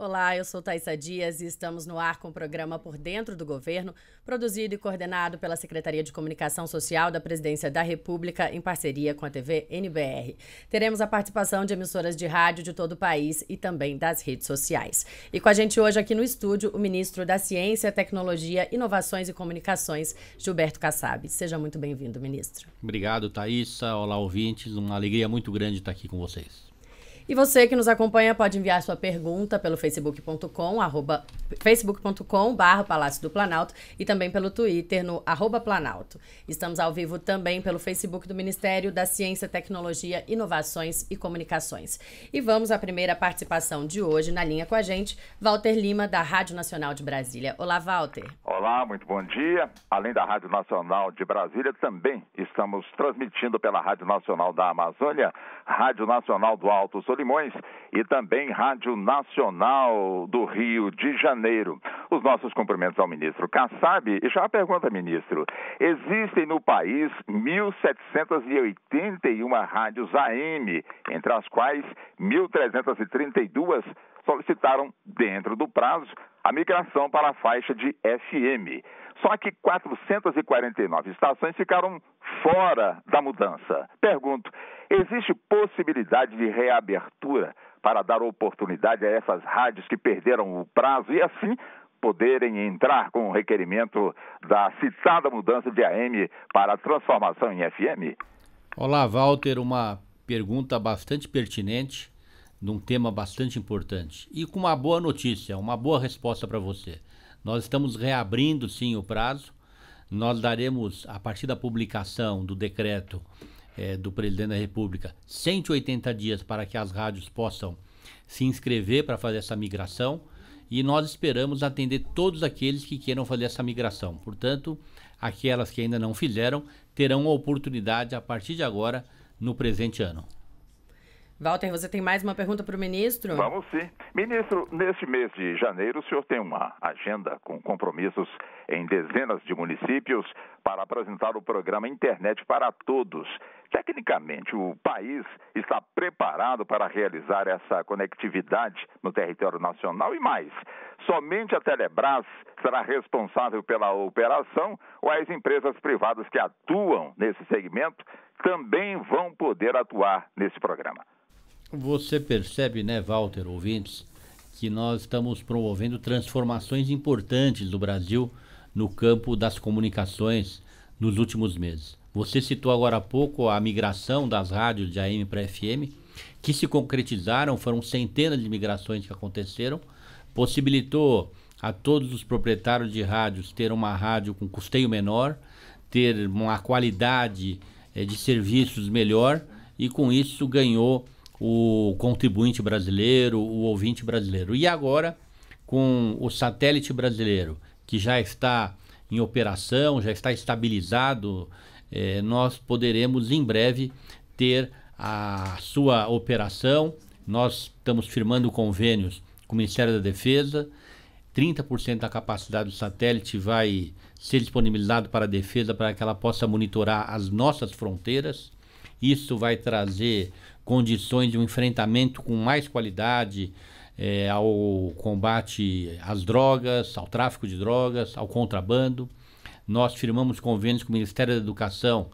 Olá, eu sou Thaisa Dias e estamos no ar com o programa Por Dentro do Governo, produzido e coordenado pela Secretaria de Comunicação Social da Presidência da República em parceria com a TV NBR. Teremos a participação de emissoras de rádio de todo o país e também das redes sociais. E com a gente hoje aqui no estúdio, o ministro da Ciência, Tecnologia, Inovações e Comunicações, Gilberto Kassab. Seja muito bem-vindo, ministro. Obrigado, Thaisa. Olá, ouvintes. Uma alegria muito grande estar aqui com vocês. E você que nos acompanha pode enviar sua pergunta pelo facebook.com, facebook.com barra Palácio do Planalto e também pelo Twitter no arroba Planalto. Estamos ao vivo também pelo Facebook do Ministério da Ciência, Tecnologia, Inovações e Comunicações. E vamos à primeira participação de hoje na linha com a gente, Walter Lima, da Rádio Nacional de Brasília. Olá, Walter. Olá, muito bom dia. Além da Rádio Nacional de Brasília, também estamos transmitindo pela Rádio Nacional da Amazônia, Rádio Nacional do Alto Sol. Limões e também Rádio Nacional do Rio de Janeiro. Os nossos cumprimentos ao ministro Kassab. E já pergunta, ministro: existem no país 1.781 rádios AM, entre as quais 1.332 solicitaram, dentro do prazo, a migração para a faixa de FM. Só que 449 estações ficaram fora da mudança. Pergunto: existe possibilidade de reabertura para dar oportunidade a essas rádios que perderam o prazo e assim poderem entrar com o requerimento da citada mudança de AM para transformação em FM? Olá, Walter, uma pergunta bastante pertinente, num tema bastante importante e com uma boa notícia, uma boa resposta para você. Nós estamos reabrindo sim o prazo. Nós daremos, a partir da publicação do decreto é, do presidente da República, 180 dias para que as rádios possam se inscrever para fazer essa migração. E nós esperamos atender todos aqueles que queiram fazer essa migração. Portanto, aquelas que ainda não fizeram terão a oportunidade a partir de agora no presente ano. Walter, você tem mais uma pergunta para o ministro? Vamos sim. Ministro, neste mês de janeiro, o senhor tem uma agenda com compromissos em dezenas de municípios para apresentar o programa Internet para Todos. Tecnicamente, o país está preparado para realizar essa conectividade no território nacional e mais. Somente a Telebrás será responsável pela operação ou as empresas privadas que atuam nesse segmento também vão poder atuar nesse programa? Você percebe, né, Walter, ouvintes, que nós estamos promovendo transformações importantes do Brasil no campo das comunicações nos últimos meses. Você citou agora há pouco a migração das rádios de AM para FM, que se concretizaram, foram centenas de migrações que aconteceram, possibilitou a todos os proprietários de rádios ter uma rádio com custeio menor, ter uma qualidade eh, de serviços melhor e com isso ganhou o contribuinte brasileiro, o ouvinte brasileiro. E agora, com o satélite brasileiro, que já está em operação, já está estabilizado, eh, nós poderemos em breve ter a sua operação. Nós estamos firmando convênios com o Ministério da Defesa. 30% da capacidade do satélite vai ser disponibilizado para a defesa para que ela possa monitorar as nossas fronteiras. Isso vai trazer condições de um enfrentamento com mais qualidade é, ao combate às drogas, ao tráfico de drogas, ao contrabando. Nós firmamos convênios com o Ministério da Educação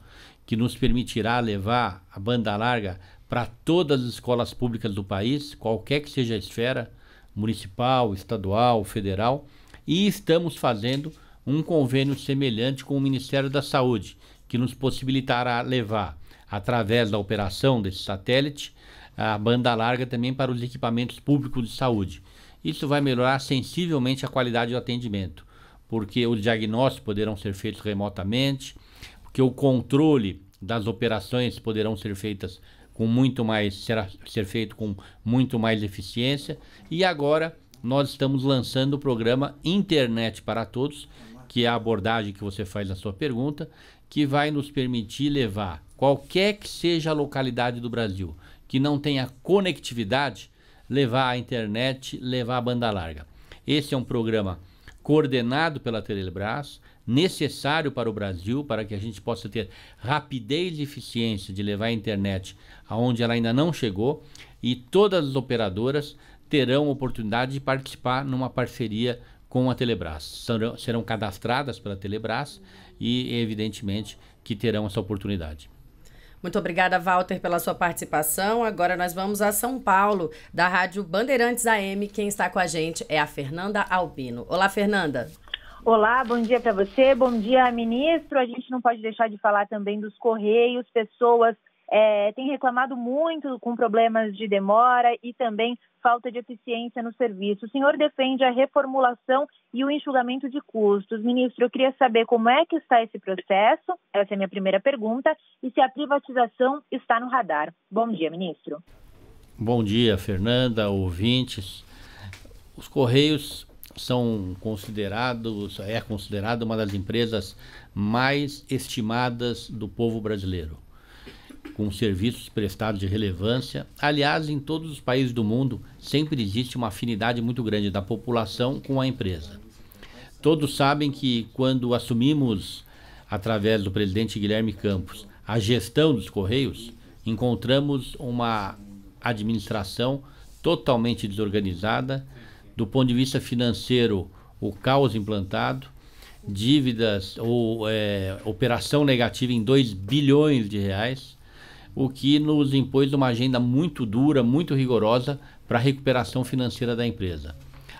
que nos permitirá levar a banda larga para todas as escolas públicas do país, qualquer que seja a esfera, municipal, estadual, federal, e estamos fazendo um convênio semelhante com o Ministério da Saúde, que nos possibilitará levar através da operação desse satélite, a banda larga também para os equipamentos públicos de saúde. Isso vai melhorar sensivelmente a qualidade do atendimento, porque os diagnósticos poderão ser feitos remotamente, porque o controle das operações poderão ser feitas com muito mais será ser feito com muito mais eficiência e agora nós estamos lançando o programa Internet para Todos, que é a abordagem que você faz na sua pergunta, que vai nos permitir levar qualquer que seja a localidade do Brasil, que não tenha conectividade, levar a internet, levar a banda larga. Esse é um programa coordenado pela Telebrás, necessário para o Brasil, para que a gente possa ter rapidez e eficiência de levar a internet aonde ela ainda não chegou, e todas as operadoras terão oportunidade de participar numa parceria com a Telebrás. Serão, serão cadastradas pela Telebrás e, evidentemente, que terão essa oportunidade. Muito obrigada, Walter, pela sua participação. Agora nós vamos a São Paulo, da Rádio Bandeirantes AM. Quem está com a gente é a Fernanda Albino. Olá, Fernanda. Olá, bom dia para você, bom dia, ministro. A gente não pode deixar de falar também dos Correios, pessoas é, tem reclamado muito com problemas de demora e também falta de eficiência no serviço. O senhor defende a reformulação e o enxugamento de custos. Ministro, eu queria saber como é que está esse processo, essa é a minha primeira pergunta, e se a privatização está no radar. Bom dia, ministro. Bom dia, Fernanda, ouvintes. Os Correios são considerados, é considerada uma das empresas mais estimadas do povo brasileiro com serviços prestados de relevância. Aliás, em todos os países do mundo, sempre existe uma afinidade muito grande da população com a empresa. Todos sabem que quando assumimos, através do presidente Guilherme Campos, a gestão dos Correios, encontramos uma administração totalmente desorganizada, do ponto de vista financeiro, o caos implantado, dívidas ou é, operação negativa em 2 bilhões de reais, o que nos impôs uma agenda muito dura, muito rigorosa para a recuperação financeira da empresa.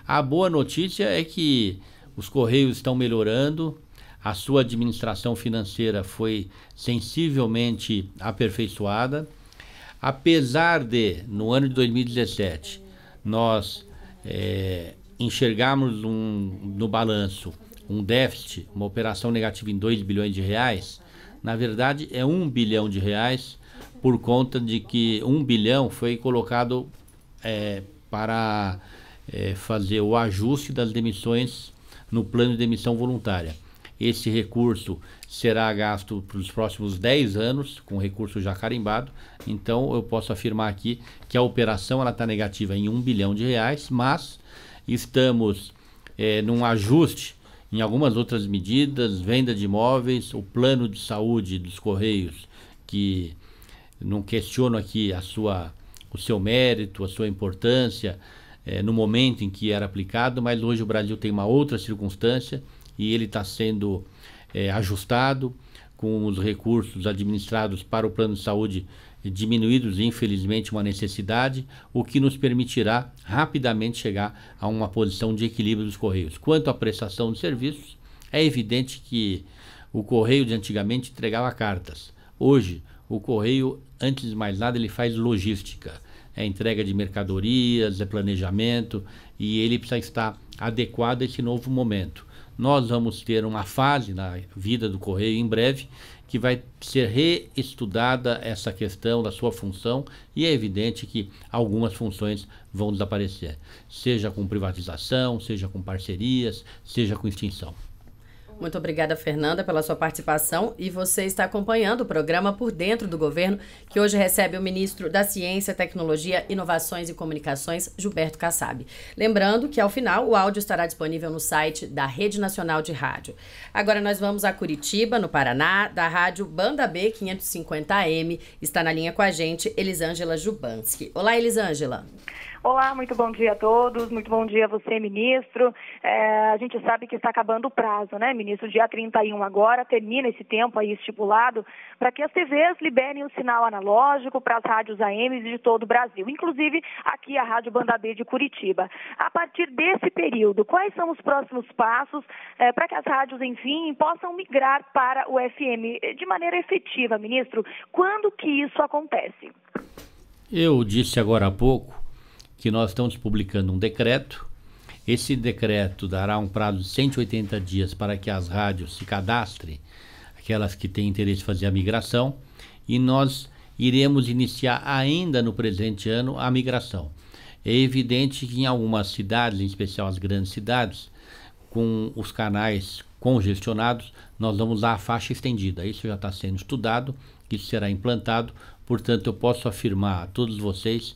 A boa notícia é que os Correios estão melhorando, a sua administração financeira foi sensivelmente aperfeiçoada. Apesar de, no ano de 2017, nós é, enxergarmos um, no balanço um déficit, uma operação negativa em 2 bilhões de reais, na verdade é 1 bilhão de reais por conta de que um bilhão foi colocado é, para é, fazer o ajuste das demissões no plano de demissão voluntária. Esse recurso será gasto para os próximos 10 anos, com recurso já carimbado. Então, eu posso afirmar aqui que a operação está negativa em 1 bilhão de reais, mas estamos é, num ajuste em algumas outras medidas, venda de imóveis, o plano de saúde dos Correios, que não questiono aqui a sua, o seu mérito, a sua importância é, no momento em que era aplicado, mas hoje o Brasil tem uma outra circunstância e ele está sendo é, ajustado com os recursos administrados para o plano de saúde diminuídos, infelizmente, uma necessidade, o que nos permitirá rapidamente chegar a uma posição de equilíbrio dos Correios. Quanto à prestação de serviços, é evidente que o Correio de antigamente entregava cartas. Hoje, o Correio antes de mais nada, ele faz logística. É entrega de mercadorias, é planejamento, e ele precisa estar adequado a esse novo momento. Nós vamos ter uma fase na vida do correio em breve que vai ser reestudada essa questão da sua função e é evidente que algumas funções vão desaparecer, seja com privatização, seja com parcerias, seja com extinção. Muito obrigada, Fernanda, pela sua participação. E você está acompanhando o programa Por Dentro do Governo, que hoje recebe o ministro da Ciência, Tecnologia, Inovações e Comunicações, Gilberto Kassab. Lembrando que, ao final, o áudio estará disponível no site da Rede Nacional de Rádio. Agora nós vamos a Curitiba, no Paraná, da rádio Banda B 550M. Está na linha com a gente Elisângela Jubanski. Olá, Elisângela. Olá. Olá, muito bom dia a todos, muito bom dia a você, ministro. É, a gente sabe que está acabando o prazo, né, ministro? Dia 31 agora, termina esse tempo aí estipulado para que as TVs liberem o sinal analógico para as rádios AMs de todo o Brasil, inclusive aqui a Rádio Banda B de Curitiba. A partir desse período, quais são os próximos passos é, para que as rádios, enfim, possam migrar para o FM de maneira efetiva, ministro? Quando que isso acontece? Eu disse agora há pouco que nós estamos publicando um decreto. Esse decreto dará um prazo de 180 dias para que as rádios se cadastrem, aquelas que têm interesse em fazer a migração, e nós iremos iniciar ainda no presente ano a migração. É evidente que em algumas cidades, em especial as grandes cidades, com os canais congestionados, nós vamos dar a faixa estendida. Isso já está sendo estudado, isso será implantado. Portanto, eu posso afirmar a todos vocês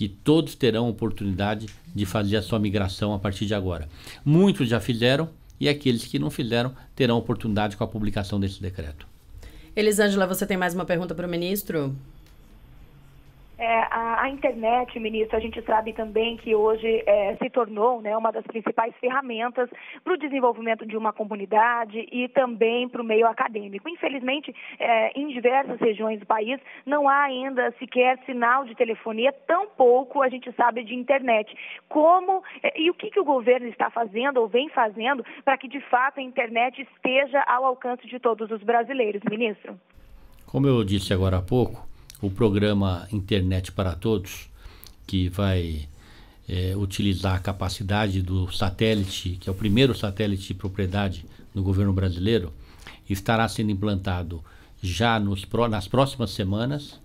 que todos terão oportunidade de fazer a sua migração a partir de agora. Muitos já fizeram e aqueles que não fizeram terão oportunidade com a publicação desse decreto. Elisângela, você tem mais uma pergunta para o ministro? É, a, a, internet, ministro, a gente sabe também que hoje é, se tornou né, uma das principais ferramentas para o desenvolvimento de uma comunidade e também para o meio acadêmico. Infelizmente, é, em diversas regiões do país, não há ainda sequer sinal de telefonia, tampouco a gente sabe de internet. Como é, e o que, que o governo está fazendo ou vem fazendo para que, de fato, a internet esteja ao alcance de todos os brasileiros, ministro? Como eu disse agora há pouco, o programa Internet para Todos, que vai é, utilizar a capacidade do satélite, que é o primeiro satélite de propriedade no governo brasileiro, estará sendo implantado já nos, nas próximas semanas.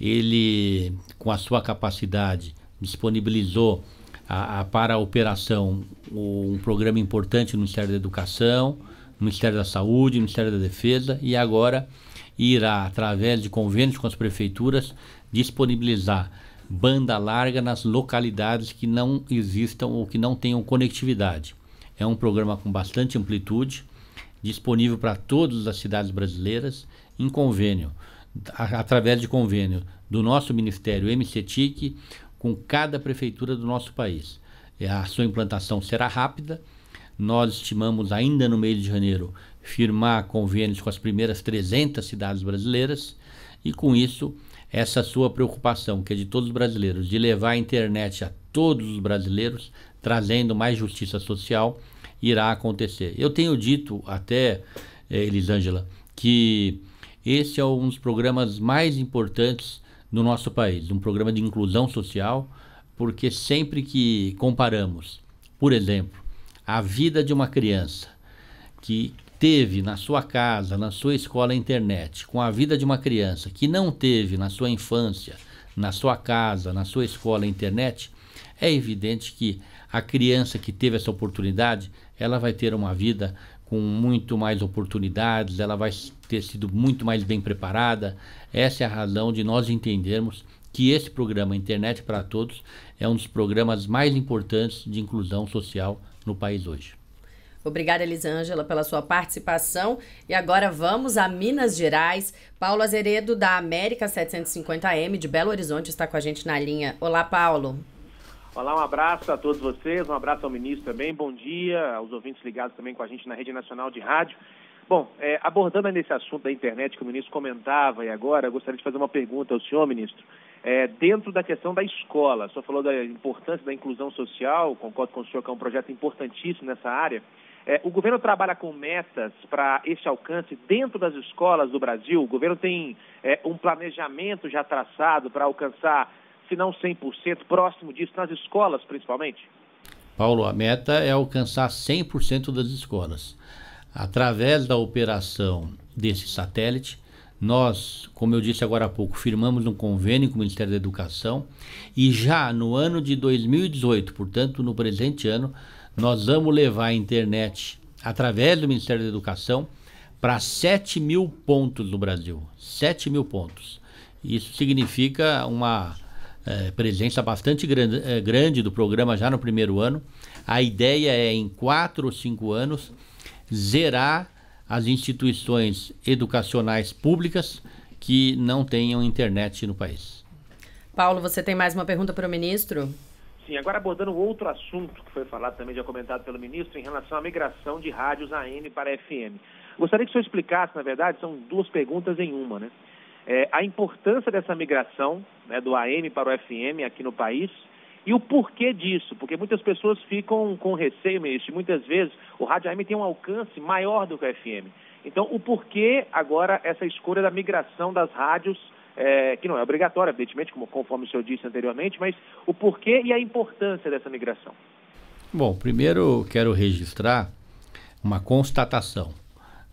Ele, com a sua capacidade, disponibilizou a, a, para a operação um programa importante no Ministério da Educação, no Ministério da Saúde, no Ministério da Defesa e agora irá, através de convênios com as prefeituras, disponibilizar banda larga nas localidades que não existam ou que não tenham conectividade. É um programa com bastante amplitude, disponível para todas as cidades brasileiras, em convênio, através de convênio do nosso Ministério MCTIC com cada prefeitura do nosso país. A sua implantação será rápida. Nós estimamos ainda no mês de janeiro firmar convênios com as primeiras 300 cidades brasileiras e, com isso, essa sua preocupação, que é de todos os brasileiros, de levar a internet a todos os brasileiros, trazendo mais justiça social, irá acontecer. Eu tenho dito até, eh, Elisângela, que esse é um dos programas mais importantes no nosso país, um programa de inclusão social, porque sempre que comparamos, por exemplo, a vida de uma criança que teve na sua casa, na sua escola internet, com a vida de uma criança que não teve na sua infância, na sua casa, na sua escola internet, é evidente que a criança que teve essa oportunidade, ela vai ter uma vida com muito mais oportunidades, ela vai ter sido muito mais bem preparada. Essa é a razão de nós entendermos que esse programa Internet para Todos é um dos programas mais importantes de inclusão social no país hoje. Obrigada, Elisângela, pela sua participação. E agora vamos a Minas Gerais. Paulo Azeredo, da América 750M, de Belo Horizonte, está com a gente na linha. Olá, Paulo. Olá, um abraço a todos vocês, um abraço ao ministro também, bom dia aos ouvintes ligados também com a gente na Rede Nacional de Rádio. Bom, é, abordando nesse assunto da internet que o ministro comentava e agora, gostaria de fazer uma pergunta ao senhor, ministro. É, dentro da questão da escola, o senhor falou da importância da inclusão social, concordo com o senhor que é um projeto importantíssimo nessa área. É, o governo trabalha com metas para esse alcance dentro das escolas do Brasil. O governo tem é, um planejamento já traçado para alcançar, se não 100%, próximo disso, nas escolas principalmente? Paulo, a meta é alcançar 100% das escolas. Através da operação desse satélite, nós, como eu disse agora há pouco, firmamos um convênio com o Ministério da Educação e já no ano de 2018, portanto no presente ano, nós vamos levar a internet através do Ministério da Educação para 7 mil pontos no Brasil. 7 mil pontos. Isso significa uma é, presença bastante grande, é, grande do programa já no primeiro ano. A ideia é, em 4 ou 5 anos, zerar as instituições educacionais públicas que não tenham internet no país. Paulo, você tem mais uma pergunta para o ministro? Sim, agora abordando outro assunto que foi falado também, já comentado pelo ministro, em relação à migração de rádios AM para FM. Gostaria que o senhor explicasse, na verdade, são duas perguntas em uma, né? É, a importância dessa migração né, do AM para o FM aqui no país e o porquê disso, porque muitas pessoas ficam com receio, ministro, muitas vezes o rádio AM tem um alcance maior do que o FM. Então, o porquê agora essa escolha da migração das rádios é, que não é obrigatória, evidentemente, como, conforme o senhor disse anteriormente, mas o porquê e a importância dessa migração. Bom, primeiro quero registrar uma constatação,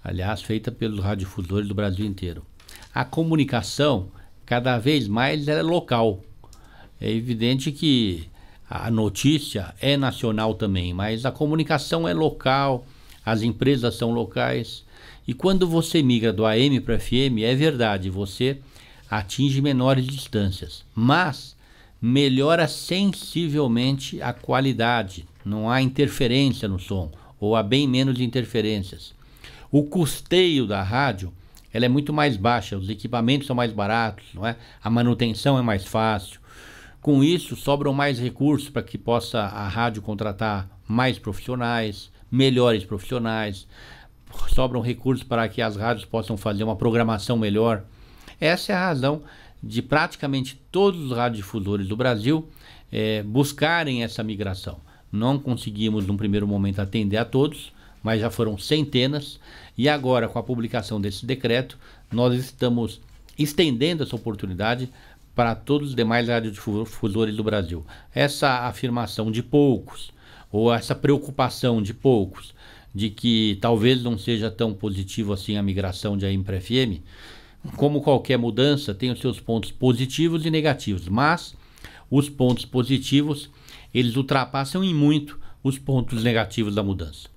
aliás, feita pelos radiodifusores do Brasil inteiro. A comunicação, cada vez mais, é local. É evidente que a notícia é nacional também, mas a comunicação é local, as empresas são locais. E quando você migra do AM para FM, é verdade, você atinge menores distâncias, mas melhora sensivelmente a qualidade, não há interferência no som, ou há bem menos interferências. O custeio da rádio ela é muito mais baixa, os equipamentos são mais baratos, não é? a manutenção é mais fácil. Com isso, sobram mais recursos para que possa a rádio contratar mais profissionais, melhores profissionais, sobram recursos para que as rádios possam fazer uma programação melhor. Essa é a razão de praticamente todos os radiodifusores do Brasil é, buscarem essa migração. Não conseguimos, num primeiro momento, atender a todos, mas já foram centenas. E agora, com a publicação desse decreto, nós estamos estendendo essa oportunidade para todos os demais radiodifusores do Brasil. Essa afirmação de poucos, ou essa preocupação de poucos, de que talvez não seja tão positivo assim a migração de AM para FM, como qualquer mudança, tem os seus pontos positivos e negativos, mas os pontos positivos eles ultrapassam em muito os pontos negativos da mudança.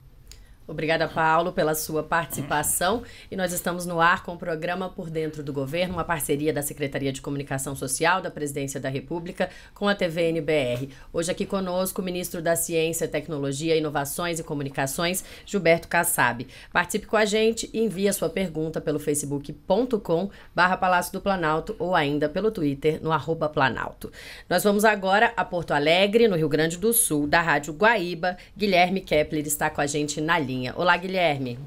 Obrigada, Paulo, pela sua participação. E nós estamos no ar com o programa Por Dentro do Governo, uma parceria da Secretaria de Comunicação Social da Presidência da República com a TVNBR. Hoje aqui conosco o ministro da Ciência, Tecnologia, Inovações e Comunicações, Gilberto Kassab. Participe com a gente e envie a sua pergunta pelo facebook.com barra Palácio do Planalto ou ainda pelo Twitter no arroba Planalto. Nós vamos agora a Porto Alegre, no Rio Grande do Sul, da Rádio Guaíba. Guilherme Kepler está com a gente na linha linha. Olá, Guilherme.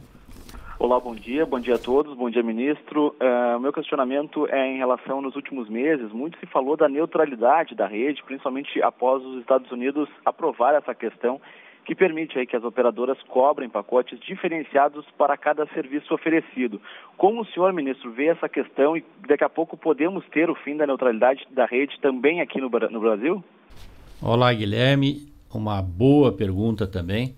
Olá, bom dia, bom dia a todos, bom dia, ministro. Uh, meu questionamento é em relação nos últimos meses, muito se falou da neutralidade da rede, principalmente após os Estados Unidos aprovar essa questão que permite aí que as operadoras cobrem pacotes diferenciados para cada serviço oferecido. Como o senhor, ministro, vê essa questão e daqui a pouco podemos ter o fim da neutralidade da rede também aqui no, no Brasil? Olá, Guilherme. Uma boa pergunta também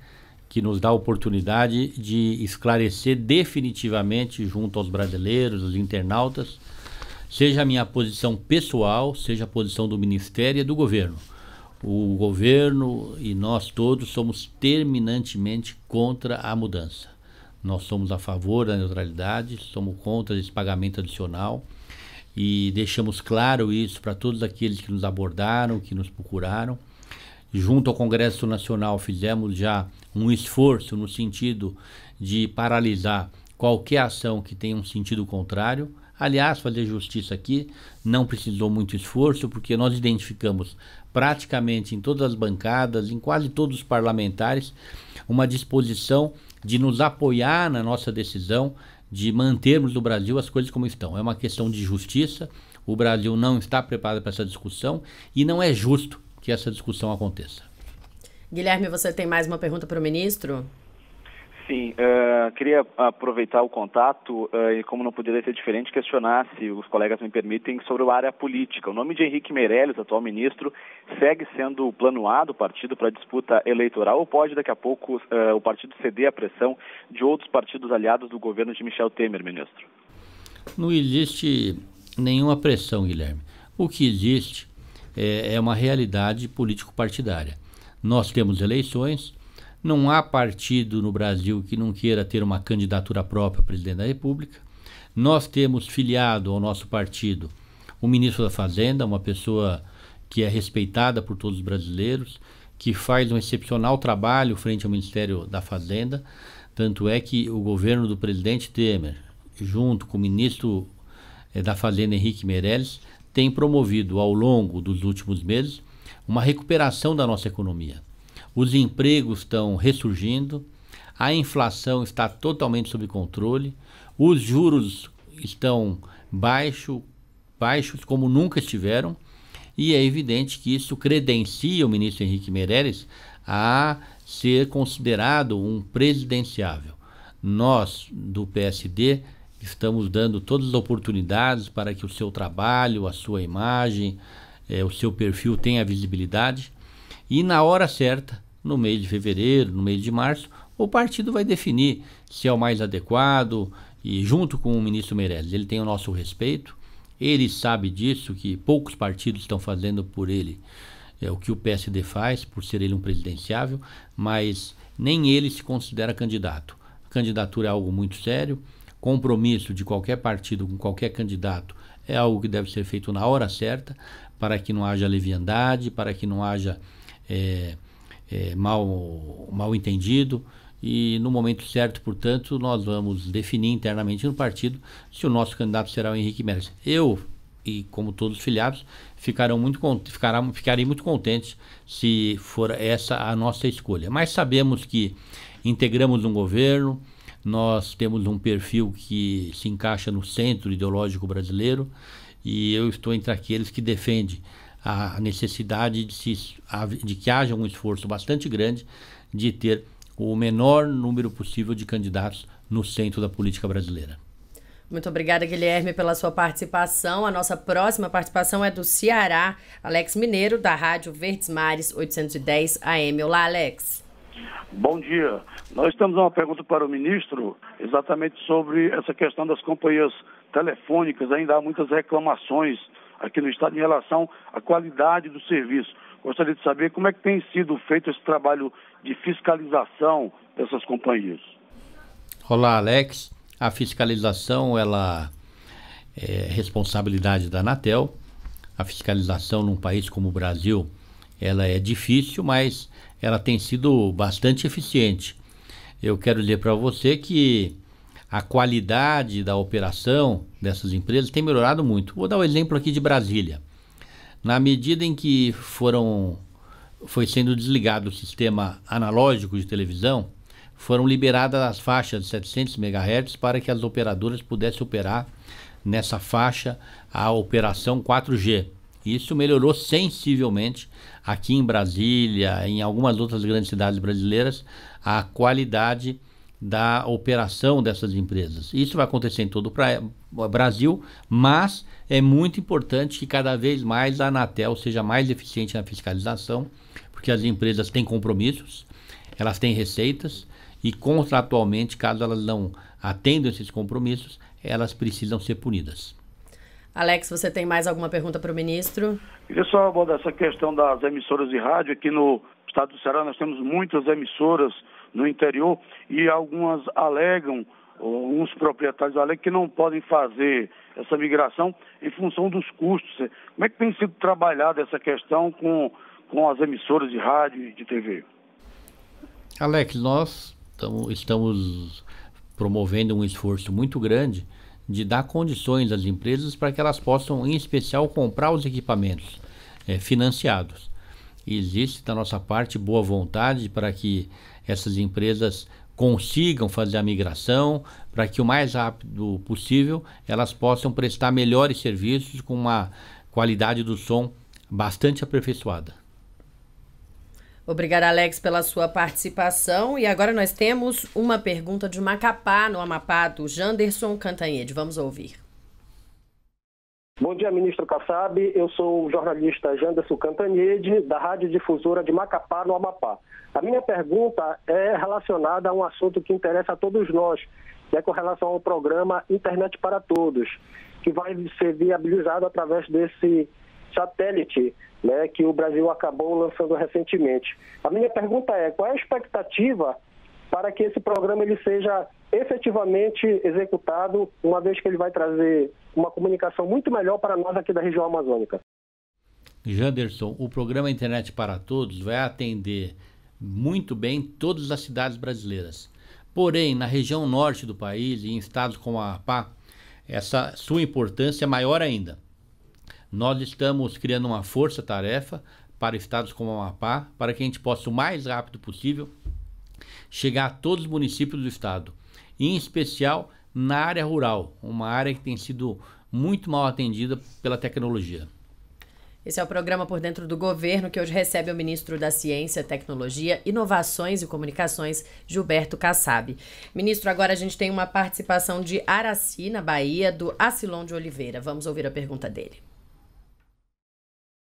que nos dá a oportunidade de esclarecer definitivamente junto aos brasileiros, aos internautas, seja a minha posição pessoal, seja a posição do Ministério e do governo. O governo e nós todos somos terminantemente contra a mudança. Nós somos a favor da neutralidade, somos contra esse pagamento adicional e deixamos claro isso para todos aqueles que nos abordaram, que nos procuraram. Junto ao Congresso Nacional fizemos já um esforço no sentido de paralisar qualquer ação que tenha um sentido contrário. Aliás, fazer justiça aqui não precisou muito esforço, porque nós identificamos praticamente em todas as bancadas, em quase todos os parlamentares, uma disposição de nos apoiar na nossa decisão de mantermos no Brasil as coisas como estão. É uma questão de justiça. O Brasil não está preparado para essa discussão e não é justo que essa discussão aconteça. Guilherme, você tem mais uma pergunta para o ministro? Sim, uh, queria aproveitar o contato uh, e, como não poderia ser diferente, questionar, se os colegas me permitem, sobre a área política. O nome de Henrique Meirelles, atual ministro, segue sendo plano A do partido para disputa eleitoral ou pode, daqui a pouco, uh, o partido ceder à pressão de outros partidos aliados do governo de Michel Temer, ministro? Não existe nenhuma pressão, Guilherme. O que existe é, é uma realidade político-partidária. Nós temos eleições, não há partido no Brasil que não queira ter uma candidatura própria a presidente da República. Nós temos filiado ao nosso partido o ministro da Fazenda, uma pessoa que é respeitada por todos os brasileiros, que faz um excepcional trabalho frente ao Ministério da Fazenda. Tanto é que o governo do presidente Temer, junto com o ministro eh, da Fazenda Henrique Meirelles, tem promovido ao longo dos últimos meses uma recuperação da nossa economia. Os empregos estão ressurgindo, a inflação está totalmente sob controle, os juros estão baixo, baixos como nunca estiveram, e é evidente que isso credencia o ministro Henrique Meirelles a ser considerado um presidenciável. Nós, do PSD, estamos dando todas as oportunidades para que o seu trabalho, a sua imagem, é, o seu perfil tem a visibilidade. E na hora certa, no mês de fevereiro, no mês de março, o partido vai definir se é o mais adequado e junto com o ministro Meirelles. Ele tem o nosso respeito, ele sabe disso, que poucos partidos estão fazendo por ele é, o que o PSD faz, por ser ele um presidenciável, mas nem ele se considera candidato. candidatura é algo muito sério, compromisso de qualquer partido com qualquer candidato é algo que deve ser feito na hora certa, para que não haja leviandade, para que não haja é, é, mal, mal entendido. E no momento certo, portanto, nós vamos definir internamente no partido se o nosso candidato será o Henrique Meirelles. Eu, e como todos os filiados, ficarão muito, ficarão, ficarei muito contentes se for essa a nossa escolha. Mas sabemos que integramos um governo, nós temos um perfil que se encaixa no centro ideológico brasileiro, e eu estou entre aqueles que defende a necessidade de, se, de que haja um esforço bastante grande de ter o menor número possível de candidatos no centro da política brasileira. Muito obrigada, Guilherme, pela sua participação. A nossa próxima participação é do Ceará, Alex Mineiro, da Rádio Verdes Mares 810 AM. Olá, Alex. Bom dia. Nós temos uma pergunta para o ministro exatamente sobre essa questão das companhias telefônicas, ainda há muitas reclamações aqui no Estado em relação à qualidade do serviço. Gostaria de saber como é que tem sido feito esse trabalho de fiscalização dessas companhias. Olá, Alex. A fiscalização, ela é responsabilidade da Anatel. A fiscalização num país como o Brasil, ela é difícil, mas ela tem sido bastante eficiente. Eu quero dizer para você que a qualidade da operação dessas empresas tem melhorado muito. Vou dar um exemplo aqui de Brasília. Na medida em que foram foi sendo desligado o sistema analógico de televisão, foram liberadas as faixas de 700 MHz para que as operadoras pudessem operar nessa faixa a operação 4G. Isso melhorou sensivelmente aqui em Brasília, em algumas outras grandes cidades brasileiras, a qualidade da operação dessas empresas. Isso vai acontecer em todo o Brasil, mas é muito importante que cada vez mais a Anatel seja mais eficiente na fiscalização, porque as empresas têm compromissos, elas têm receitas e contratualmente, caso elas não atendam esses compromissos, elas precisam ser punidas. Alex, você tem mais alguma pergunta para o ministro? Queria só abordar essa questão das emissoras de rádio. Aqui no estado do Ceará nós temos muitas emissoras no interior e algumas alegam, uns proprietários alegam que não podem fazer essa migração em função dos custos. Como é que tem sido trabalhada essa questão com, com as emissoras de rádio e de TV? Alex, nós estamos promovendo um esforço muito grande de dar condições às empresas para que elas possam, em especial, comprar os equipamentos é, financiados. existe da nossa parte boa vontade para que essas empresas consigam fazer a migração para que o mais rápido possível elas possam prestar melhores serviços com uma qualidade do som bastante aperfeiçoada. Obrigada, Alex, pela sua participação. E agora nós temos uma pergunta de Macapá, no Amapá, do Janderson Cantanhede. Vamos ouvir. Bom dia, ministro Kassab. Eu sou o jornalista Janderson Cantanhede, da Rádio Difusora de Macapá, no Amapá. A minha pergunta é relacionada a um assunto que interessa a todos nós, que é com relação ao programa Internet para Todos, que vai ser viabilizado através desse satélite né, que o Brasil acabou lançando recentemente. A minha pergunta é: qual é a expectativa para que esse programa ele seja efetivamente executado, uma vez que ele vai trazer uma comunicação muito melhor para nós aqui da região amazônica. Janderson, o programa Internet para Todos vai atender muito bem todas as cidades brasileiras. Porém, na região norte do país e em estados como a APA, essa sua importância é maior ainda. Nós estamos criando uma força-tarefa para estados como a Amapá, para que a gente possa o mais rápido possível chegar a todos os municípios do estado, em especial na área rural, uma área que tem sido muito mal atendida pela tecnologia. Esse é o programa Por Dentro do Governo, que hoje recebe o ministro da Ciência, Tecnologia, Inovações e Comunicações, Gilberto Kassab. Ministro, agora a gente tem uma participação de Araci, na Bahia, do Acilon de Oliveira. Vamos ouvir a pergunta dele.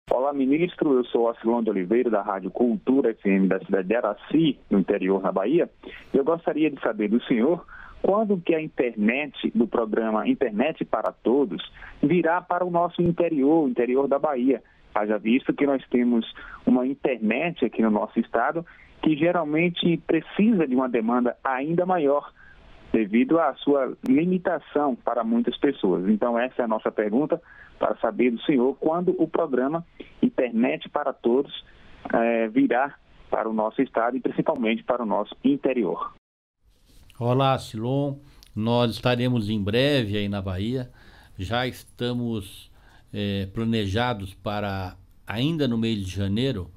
Olá, ministro. Eu sou Asilão de Oliveira, da Rádio Cultura FM da cidade de Araci, no interior da Bahia. Eu gostaria de saber do senhor quando que a internet, do programa Internet para Todos, virá para o nosso interior, interior da Bahia. Haja visto que nós temos uma internet aqui no nosso estado que geralmente precisa de uma demanda ainda maior devido à sua limitação para muitas pessoas. Então, essa é a nossa pergunta para saber do senhor quando o programa Internet para Todos é, virá para o nosso estado e principalmente para o nosso interior. Olá, Silon. Nós estaremos em breve aí na Bahia. Já estamos é, planejados para, ainda no mês de janeiro,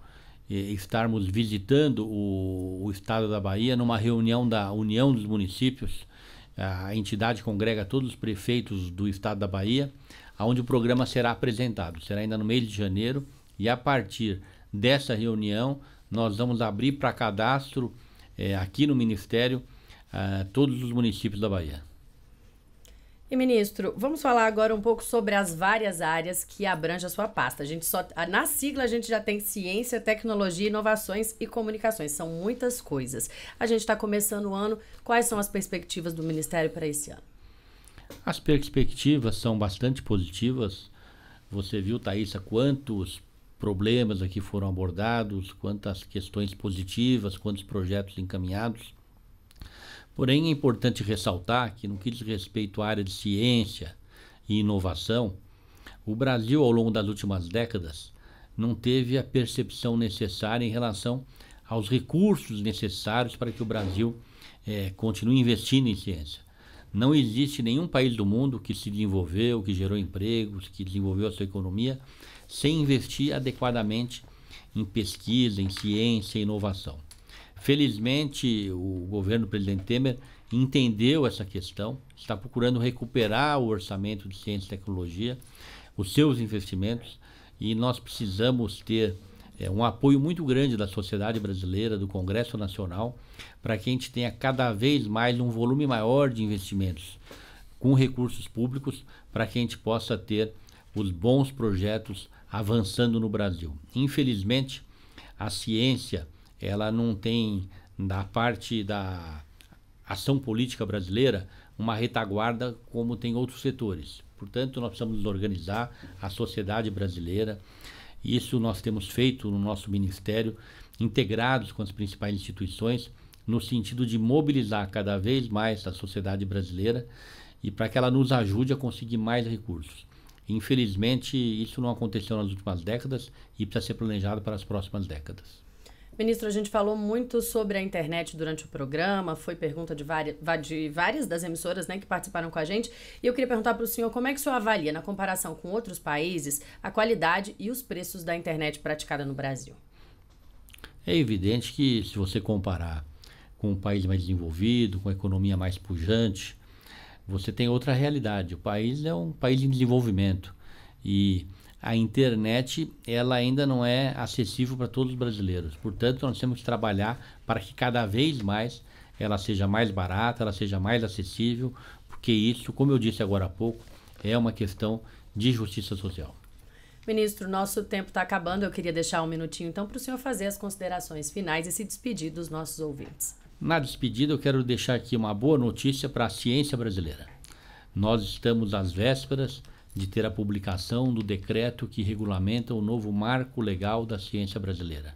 estarmos visitando o, o estado da Bahia numa reunião da União dos Municípios. A entidade congrega todos os prefeitos do estado da Bahia, onde o programa será apresentado. Será ainda no mês de janeiro e a partir dessa reunião nós vamos abrir para cadastro é, aqui no Ministério a ah, todos os municípios da Bahia. E, ministro, vamos falar agora um pouco sobre as várias áreas que abrange a sua pasta. A gente só, na sigla a gente já tem ciência, tecnologia, inovações e comunicações. São muitas coisas. A gente está começando o ano. Quais são as perspectivas do Ministério para esse ano? As perspectivas são bastante positivas. Você viu, Thaisa, quantos problemas aqui foram abordados, quantas questões positivas, quantos projetos encaminhados. Porém, é importante ressaltar que, no que diz respeito à área de ciência e inovação, o Brasil, ao longo das últimas décadas, não teve a percepção necessária em relação aos recursos necessários para que o Brasil é, continue investindo em ciência. Não existe nenhum país do mundo que se desenvolveu, que gerou empregos, que desenvolveu a sua economia, sem investir adequadamente em pesquisa, em ciência e inovação. Felizmente, o governo do presidente Temer entendeu essa questão, está procurando recuperar o orçamento de ciência e tecnologia, os seus investimentos, e nós precisamos ter é, um apoio muito grande da sociedade brasileira, do Congresso Nacional, para que a gente tenha cada vez mais um volume maior de investimentos com recursos públicos, para que a gente possa ter os bons projetos avançando no Brasil. Infelizmente, a ciência ela não tem da parte da ação política brasileira uma retaguarda como tem outros setores. Portanto, nós precisamos organizar a sociedade brasileira. Isso nós temos feito no nosso ministério, integrados com as principais instituições, no sentido de mobilizar cada vez mais a sociedade brasileira e para que ela nos ajude a conseguir mais recursos. Infelizmente, isso não aconteceu nas últimas décadas e precisa ser planejado para as próximas décadas. Ministro, a gente falou muito sobre a internet durante o programa, foi pergunta de várias, de várias das emissoras né, que participaram com a gente. E eu queria perguntar para o senhor como é que o senhor avalia, na comparação com outros países, a qualidade e os preços da internet praticada no Brasil? É evidente que se você comparar com um país mais desenvolvido, com a economia mais pujante, você tem outra realidade. O país é um país em desenvolvimento e a internet ela ainda não é acessível para todos os brasileiros. Portanto, nós temos que trabalhar para que cada vez mais ela seja mais barata, ela seja mais acessível, porque isso, como eu disse agora há pouco, é uma questão de justiça social. Ministro, nosso tempo está acabando. Eu queria deixar um minutinho então para o senhor fazer as considerações finais e se despedir dos nossos ouvintes. Na despedida, eu quero deixar aqui uma boa notícia para a ciência brasileira. Nós estamos às vésperas de ter a publicação do decreto que regulamenta o novo marco legal da ciência brasileira.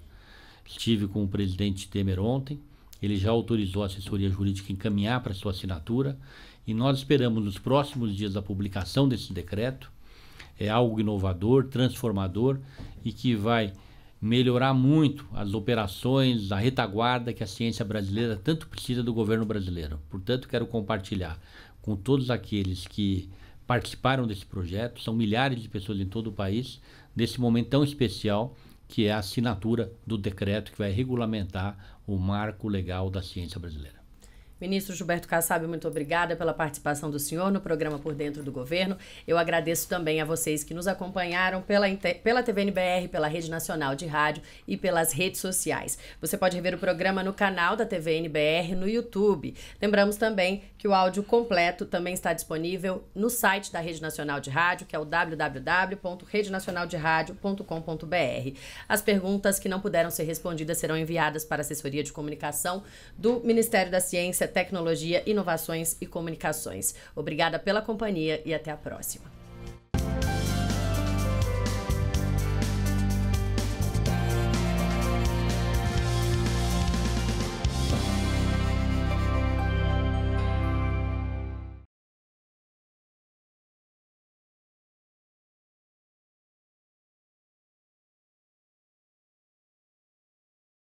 Estive com o presidente Temer ontem, ele já autorizou a assessoria jurídica encaminhar para sua assinatura e nós esperamos nos próximos dias a publicação desse decreto. É algo inovador, transformador e que vai melhorar muito as operações, a retaguarda que a ciência brasileira tanto precisa do governo brasileiro. Portanto, quero compartilhar com todos aqueles que participaram desse projeto, são milhares de pessoas em todo o país, nesse momento tão especial que é a assinatura do decreto que vai regulamentar o marco legal da ciência brasileira. Ministro Gilberto Kassab, muito obrigada pela participação do senhor no programa Por Dentro do Governo. Eu agradeço também a vocês que nos acompanharam pela, pela TVNBR, pela Rede Nacional de Rádio e pelas redes sociais. Você pode rever o programa no canal da TVNBR no YouTube. Lembramos também que o áudio completo também está disponível no site da Rede Nacional de Rádio, que é o www.redenacionalderadio.com.br. As perguntas que não puderam ser respondidas serão enviadas para a assessoria de comunicação do Ministério da Ciência tecnologia, inovações e comunicações. Obrigada pela companhia e até a próxima.